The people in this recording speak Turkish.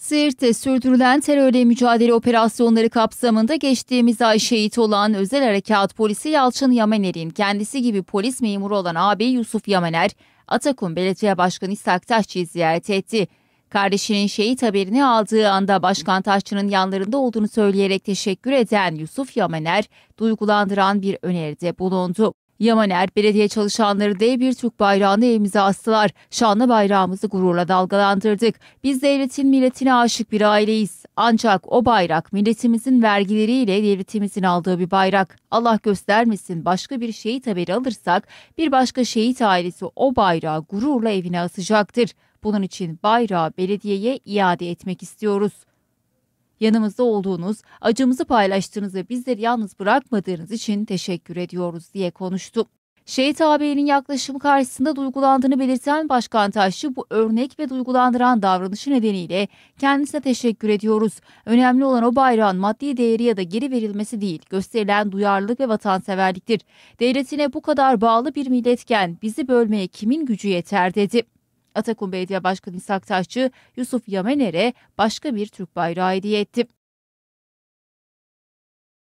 Sirt'te sürdürülen terörle mücadele operasyonları kapsamında geçtiğimiz ay şehit olan özel harekat polisi Yalçın Yamener'in kendisi gibi polis memuru olan ağabey Yusuf Yamener, Atakum Belediye Başkanı İshak Taşçı'yı ziyaret etti. Kardeşinin şehit haberini aldığı anda Başkan Taşçı'nın yanlarında olduğunu söyleyerek teşekkür eden Yusuf Yamener, duygulandıran bir öneride bulundu. Yamaner belediye çalışanları dev bir Türk bayrağını evimize astılar. Şanlı bayrağımızı gururla dalgalandırdık. Biz devletin milletine aşık bir aileyiz. Ancak o bayrak milletimizin vergileriyle devletimizin aldığı bir bayrak. Allah göstermesin başka bir şehit haberi alırsak bir başka şehit ailesi o bayrağı gururla evine asacaktır. Bunun için bayrağı belediyeye iade etmek istiyoruz. Yanımızda olduğunuz, acımızı paylaştığınız ve bizleri yalnız bırakmadığınız için teşekkür ediyoruz diye konuştu. Şehit ağabeyinin yaklaşımı karşısında duygulandığını belirten Başkan Taşçı bu örnek ve duygulandıran davranışı nedeniyle kendisine teşekkür ediyoruz. Önemli olan o bayrağın maddi değeri ya da geri verilmesi değil, gösterilen duyarlılık ve vatanseverliktir. Devletine bu kadar bağlı bir milletken bizi bölmeye kimin gücü yeter dedi. Atakum Belediye Başkanı Saktaşçı Yusuf Yamener'e başka bir Türk bayrağı hediye etti.